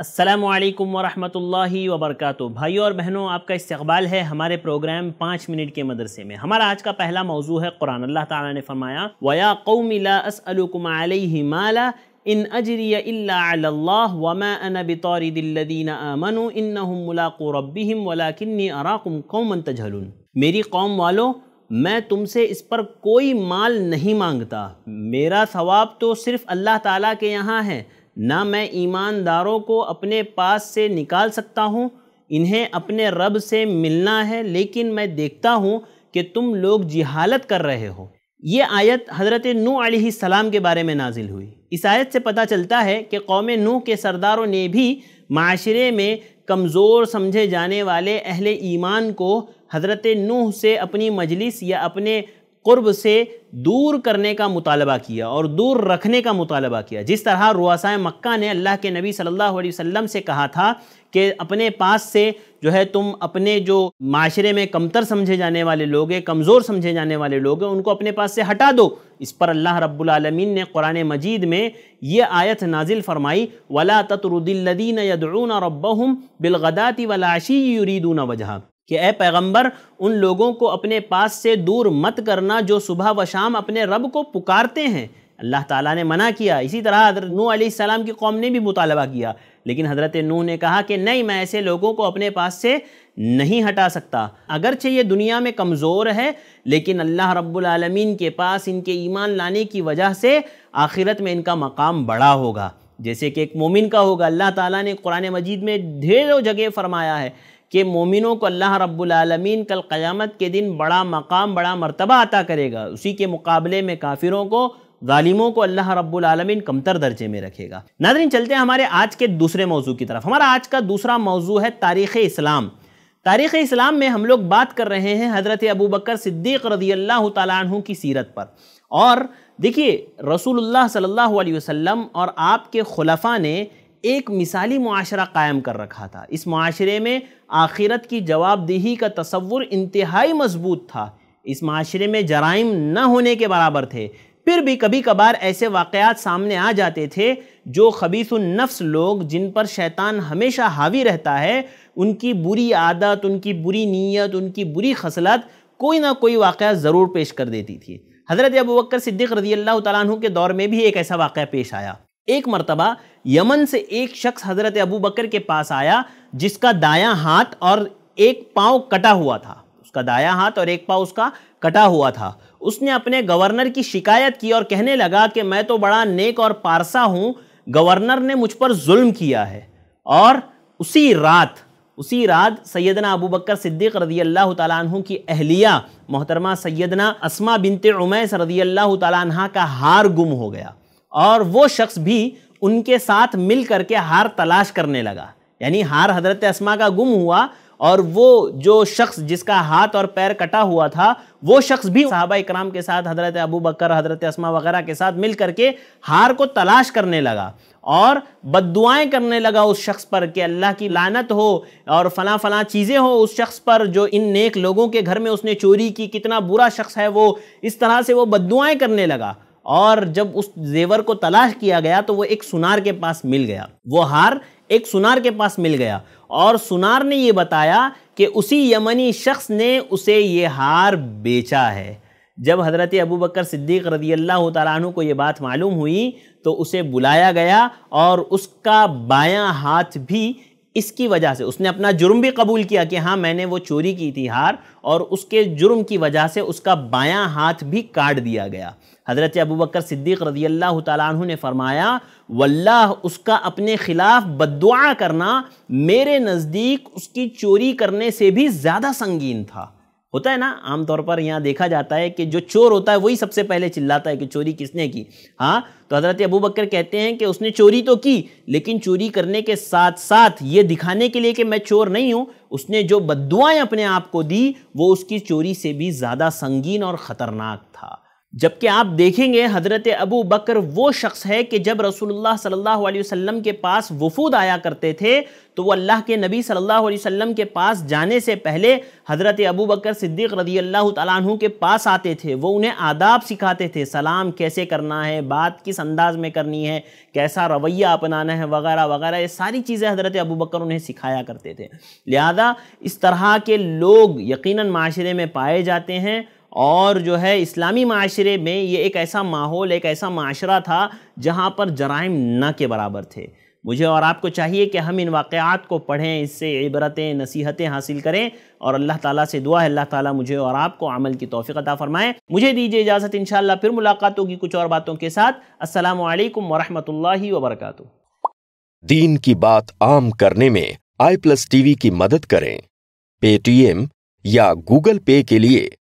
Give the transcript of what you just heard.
असलकम वरहमल वबरक भाइयों और बहनों आपका इस्तबाल है हमारे प्रोग्राम पाँच मिनट के मदरसे में हमारा आज का पहला मौजू है कुरान अल्लाह ताला ने फरमाया वया कौमिला इन अजरिया वमा अनबितौरदीन आमन इन मुलाको रबिम वलाकिन अराकुम कौमन तजहलून मेरी कौम वालों मैं तुमसे इस पर कोई माल नहीं मांगता मेरा सवाब तो सिर्फ़ अल्लाह ताला के यहाँ है ना मैं ईमानदारों को अपने पास से निकाल सकता हूँ इन्हें अपने रब से मिलना है लेकिन मैं देखता हूँ कि तुम लोग जिहालत कर रहे हो ये आयत हज़रत नू सलाम के बारे में नाजिल हुई इस आयत से पता चलता है कि कौम नूह के सरदारों ने भी माशरे में कमज़ोर समझे जाने वाले अहल ईमान को हज़रत नूह से अपनी मजलिस या अपने कुर्ब से दूर करने का मुतालबा किया और दूर रखने का मुतालबा किया जिस तरह रुआसा मक्का ने अल्लाह के नबी सल्लल्लाहु अलैहि वसल्लम से कहा था कि अपने पास से जो है तुम अपने जो माशरे में कमतर समझे जाने वाले लोग हैं कमज़ोर समझे जाने वाले लोग हैं उनको अपने पास से हटा दो इस पर अल्लाह रब्बुलमीन ने कुरान मजीद में ये आयत नाजिल फरमाई वला तत्रुदिल्लदीन यदून रब्बहुम बिलगदाती वलाशी युरीदून वजह कि ए पैगंबर उन लोगों को अपने पास से दूर मत करना जो सुबह व शाम अपने रब को पुकारते हैं अल्लाह ताला ने मना किया इसी तरह नू सलाम की कौम ने भी मुतालबा किया लेकिन हज़रत नूह ने कहा कि नहीं मैं ऐसे लोगों को अपने पास से नहीं हटा सकता अगरचे ये दुनिया में कमज़ोर है लेकिन अल्लाह रब्बुलमीन के पास इनके ईमान लाने की वजह से आखिरत में इनका मकाम बड़ा होगा जैसे कि एक मोमिन का होगा अल्लाह ताला ने कुरान मजीद में ढेरों जगह फरमाया है कि मोमिनों को अल्लाह रब्बुलमीन कल क़यामत के दिन बड़ा मकाम बड़ा मरतबा अता करेगा उसी के मुकाबले में काफिरों को ालिमों को अल्लाह रब्लमिन कमतर दर्जे में रखेगा नादरीन चलते हैं हमारे आज के दूसरे मौजू की तरफ हमारा आज का दूसरा मौजू है तारीख़ इस्लाम तारीख़ इस्लाम में हम लोग बात कर रहे हैं हज़रत अबू बकर सिद्दीक़ रजी अल्लाह तु की सीरत पर और देखिए रसूलुल्लाह सल्लल्लाहु अलैहि वसल्लम और आपके खलफा ने एक मिसाली माशरा कायम कर रखा था इस माशरे में आखिरत की जवाबदेही का तस्वुर इंतहाई मजबूत था इस माशरे में जराइम न होने के बराबर थे फिर भी कभी कभार ऐसे वाक़ात सामने आ जाते थे जो खबीसुलनफ्स लोग जिन पर शैतान हमेशा हावी रहता है उनकी बुरी आदत उनकी बुरी नीयत उनकी बुरी खसलत कोई ना कोई वाक़ ज़रूर पेश कर देती थी हज़रत अबू बकर सिद्दीक रजी अल्लाह तु के दौर में भी एक ऐसा वाक़ पेश आया एक मरतबा यमन से एक शख्स हज़रत अबू बकर के पास आया जिसका दाया हाथ और एक पाँव कटा हुआ था उसका दाया हाथ और एक पाँव उसका कटा हुआ था उसने अपने गवर्नर की शिकायत की और कहने लगा कि मैं तो बड़ा नेक और पारसा हूँ गवर्नर ने मुझ पर जुल्म किया है और उसी रात उसी रात सैदना अबू बकर सिद्दीक रदी अल्लाह तु की अहलिया मोहतरमा सैदना असमा बिनते उमैस रदी अल्लाह तह का हार गुम हो गया और वो शख्स भी उनके साथ मिल करके हार तलाश करने लगा यानी हार हजरत असमा का गुम हुआ और वो जो शख्स जिसका हाथ और पैर कटा हुआ था वो शख्स भी साहबा इक्राम के साथ हज़रत अबू बकर हज़रत असमा वगैरह के साथ मिल करके हार को तलाश करने लगा और बदुआएँ करने लगा उस शख्स पर कि अल्लाह की लानत हो और फला फला चीज़ें हो उस शख्स पर जो इन नेक लोगों के घर में उसने चोरी की कितना बुरा शख्स है वो इस तरह से वो बदुआएँ करने लगा और जब उस जेवर को तलाश किया गया तो वो एक सुनार के पास मिल गया वो हार एक सुनार के पास मिल गया और सुनार ने ये बताया कि उसी यमनी शख्स ने उसे ये हार बेचा है जब हज़रत अबू बकर सिद्दीक रदी अल्लाह तु को ये बात मालूम हुई तो उसे बुलाया गया और उसका बायां हाथ भी इसकी वजह से उसने अपना जुर्म भी कबूल किया कि हाँ मैंने वो चोरी की थी हार और उसके जुर्म की वजह से उसका बायां हाथ भी काट दिया गया हज़रत अबू बकर सिद्दीक़ रजी अल्लाह तु ने फरमाया वल्लाह उसका अपने ख़िलाफ़ बदुआ करना मेरे नज़दीक उसकी चोरी करने से भी ज़्यादा संगीन था होता है ना आमतौर पर यहाँ देखा जाता है कि जो चोर होता है वही सबसे पहले चिल्लाता है कि चोरी किसने की हाँ तो हज़रत अबू बकर कहते हैं कि उसने चोरी तो की लेकिन चोरी करने के साथ साथ ये दिखाने के लिए कि मैं चोर नहीं हूँ उसने जो बदुआएँ अपने आप को दी वो उसकी चोरी से भी ज़्यादा संगीन और ख़तरनाक था जबकि आप देखेंगे हज़रत अबू बकर वो शख्स है कि जब रसूलुल्लाह सल्लल्लाहु अलैहि वसल्लम के पास वफूद आया करते थे तो वो अल्लाह के नबी सल्लल्लाहु अलैहि वसल्लम के पास जाने से पहले हज़रत अबू बकर सिद्दीक़ रदी अल्लाह तु के पास आते थे वो उन्हें आदाब सिखाते थे सलाम कैसे करना है बात किस अंदाज में करनी है कैसा रवैया अपनाना है वगैरह वगैरह ये सारी चीज़ें हज़रत अबू बकर उन्हें सिखाया करते थे लिहाजा इस तरह के लोग यकीन माशरे में पाए जाते हैं और जो है इस्लामी माशरे में ये एक ऐसा माहौल एक ऐसा माशरा था जहाँ पर जराइम न के बराबर थे मुझे और आपको चाहिए कि हम इन वाक़ात को पढ़ें इससे इबरतें नसीहतें हासिल करें और अल्लाह ताला से दुआ है अल्लाह ताला मुझे और आपको अमल की तोफ़ी अता मुझे दीजिए इजाज़त इन फिर मुलाकात होगी कुछ और बातों के साथ असल वरहमल वबरक दीन की बात आम करने में आई प्लस वी की मदद करें पेटीएम या गूगल पे के लिए